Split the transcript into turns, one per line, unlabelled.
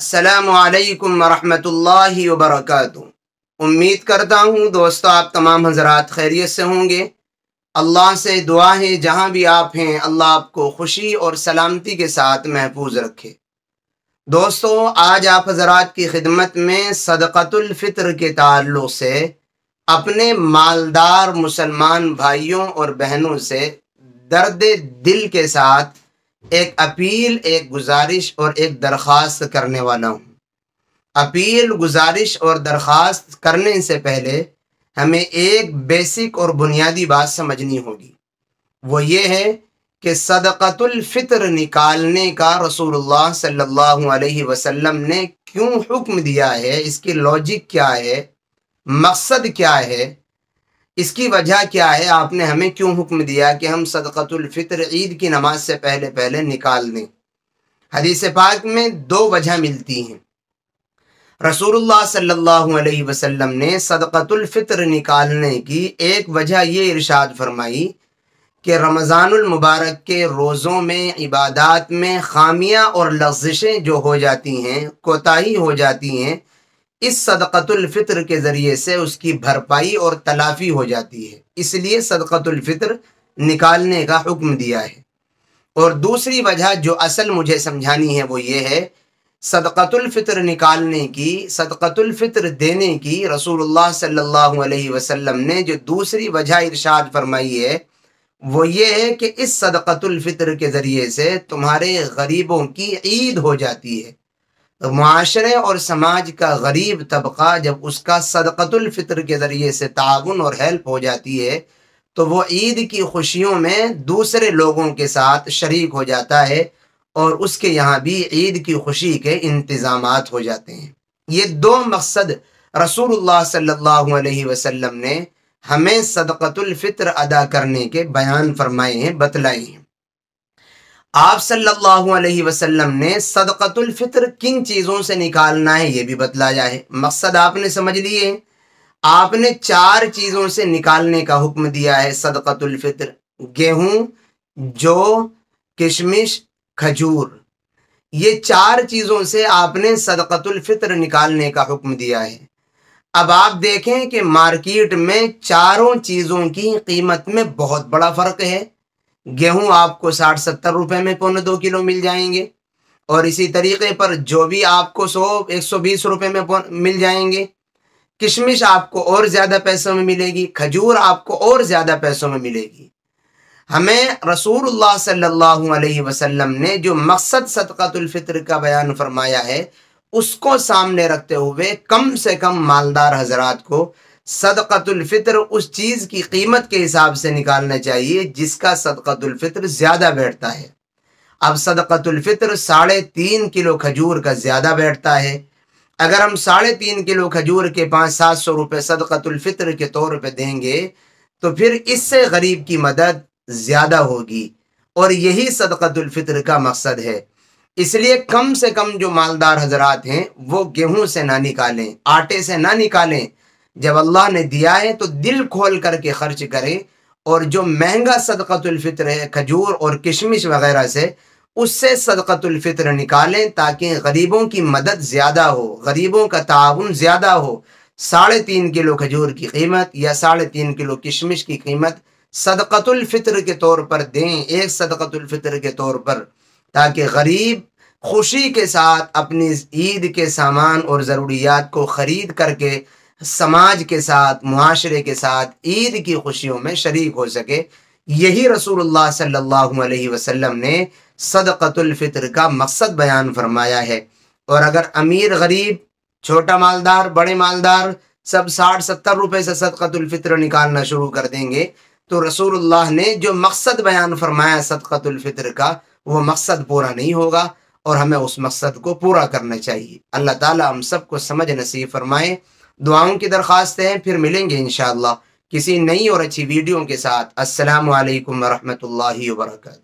असलकम वरहमल वबरक उम्मीद करता हूँ दोस्तों आप तमाम हजरात खैरियत से होंगे अल्लाह से दुआ है जहाँ भी आप हैं अल्लाह आपको खुशी और सलामती के साथ महफूज रखे दोस्तों आज आप हजरात की खिदमत में सदक़तुल्फ़ितर के ताल्लुक से अपने मालदार मुसलमान भाइयों और बहनों से दर्द दिल के साथ एक अपील एक गुजारिश और एक दरख्वास्त करने वाला हूँ अपील गुजारिश और दरख्वास्त करने से पहले हमें एक बेसिक और बुनियादी बात समझनी होगी वो ये है कि सदक़तुल्फ़ितर निकालने का रसूलुल्लाह सल्लल्लाहु अलैहि वसल्लम ने क्यों हुक्म दिया है इसकी लॉजिक क्या है मकसद क्या है इसकी वजह क्या है आपने हमें क्यों हुक्म दिया कि हम सदक़तुल्फ़ितर ईद की नमाज से पहले पहले निकाल दें हदीस पाक में दो वजह मिलती हैं रसूलुल्लाह सल्लल्लाहु अलैहि वसल्लम ने सदक़तुल्फ़ितर निकालने की एक वजह ये इरशाद फरमाई कि रमज़ानमबारक के रोज़ों में इबादत में खामियां और लफ्जिशें जो हो जाती हैं कोताही हो जाती हैं इस सदकतुल्फ़ितर के ज़रिए से उसकी भरपाई और तलाफ़ी हो जाती है इसलिए सदकतुल्फ़ितर निकालने का हुक्म दिया है और दूसरी वजह जो असल मुझे समझानी है वो ये है सदकतुल्फ़ितर निकालने की सदक़तुल्फितर देने की रसूलुल्लाह सल्लल्लाहु अलैहि वसल्लम ने जो दूसरी वजह इरशाद फरमाई है वो ये है कि इस सदक़तुल्फ़ित्र के ज़रिए से तुम्हारे गरीबों की ईद हो जाती है माशरे और समाज का गरीब तबका जब उसका सदकतुलफितर के ज़रिए से ताउन और हेल्प हो जाती है तो वो ईद की खुशियों में दूसरे लोगों के साथ शरीक हो जाता है और उसके यहाँ भी ईद की खुशी के इंतज़ाम हो जाते हैं ये दो मकसद रसूल सल्ला वसम ने हमें सदकतुलफितर अदा करने के बयान फरमाए हैं बतलाए हैं आप सल्लल्लाहु अलैहि वसल्लम ने सदकतुल फितर किन चीज़ों से निकालना है ये भी बतलाया है मकसद आपने समझ लिए आपने चार चीज़ों से निकालने का हुक्म दिया है सदकतुल फितर गेहूँ जो किशमिश खजूर ये चार चीज़ों से आपने सदकतुल फितर निकालने का हुक्म दिया है अब आप देखें कि मार्केट में चारों चीज़ों की कीमत में बहुत बड़ा फ़र्क है गेहूं आपको साठ सत्तर रुपए में पौने दो किलो मिल जाएंगे और इसी तरीके पर जो भी आपको सौ एक सौ बीस रुपये में मिल जाएंगे किशमिश आपको और ज़्यादा पैसों में मिलेगी खजूर आपको और ज़्यादा पैसों में मिलेगी हमें रसूल सल्लल्लाहु अलैहि वसल्लम ने जो मकसद सदक़तुल्फ़ित्र का बयान फरमाया है उसको सामने रखते हुए कम से कम मालदार हजरात को सदक़तुल्फ़ितर उस चीज़ की कीमत के हिसाब से निकालना चाहिए जिसका सदक़तुल्फ़ितर ज़्यादा बैठता है अब सदक़तुल्फ़ितर साढ़े तीन किलो खजूर का ज़्यादा बैठता है अगर हम साढ़े तीन किलो खजूर के पाँच सात सौ रुपये सदक़तुल्फ़ितर के तौर पर देंगे तो फिर इससे गरीब की मदद ज़्यादा होगी और यही सदक़तुल्फ़ितर का मकसद है इसलिए कम से कम जो मालदार हजरात हैं वो गेहूं से ना निकालें आटे से ना निकालें जब अल्लाह ने दिया है तो दिल खोल करके खर्च करें और जो महंगा सदक़तुल्फ़ितर है खजूर और किशमिश वगैरह से उससे सदक़तुल्फ़ितर निकालें ताकि गरीबों की मदद ज़्यादा हो गरीबों का ताउन ज़्यादा हो साढ़े तीन किलो खजूर की कीमत या साढ़े तीन किलो किशमिश की कीमत सदक़तुल्फ़ितर के तौर पर दें एक सदक़तुल्फ़ितर के तौर पर ताकि गरीब खुशी के साथ अपनी ईद के सामान और ज़रूरियात को ख़रीद करके समाज के साथ मुआशरे के साथ ईद की खुशियों में शरीक हो सके यही रसूल सल्लल्लाहु अलैहि वसल्लम ने सदकतुल फितर का मकसद बयान फरमाया है और अगर अमीर गरीब छोटा मालदार बड़े मालदार सब साठ सत्तर रुपए से सदकतुल फितर निकालना शुरू कर देंगे तो रसूल ने जो मकसद बयान फरमाया सदकतुल फितर का वो मकसद पूरा नहीं होगा और हमें उस मकसद को पूरा करना चाहिए अल्लाह ताला हम सबको समझ नसीब फरमाए दुआओं की दरख्वास्त हैं फिर मिलेंगे इन किसी नई और अच्छी वीडियो के साथ असलकम वरहमल वर्का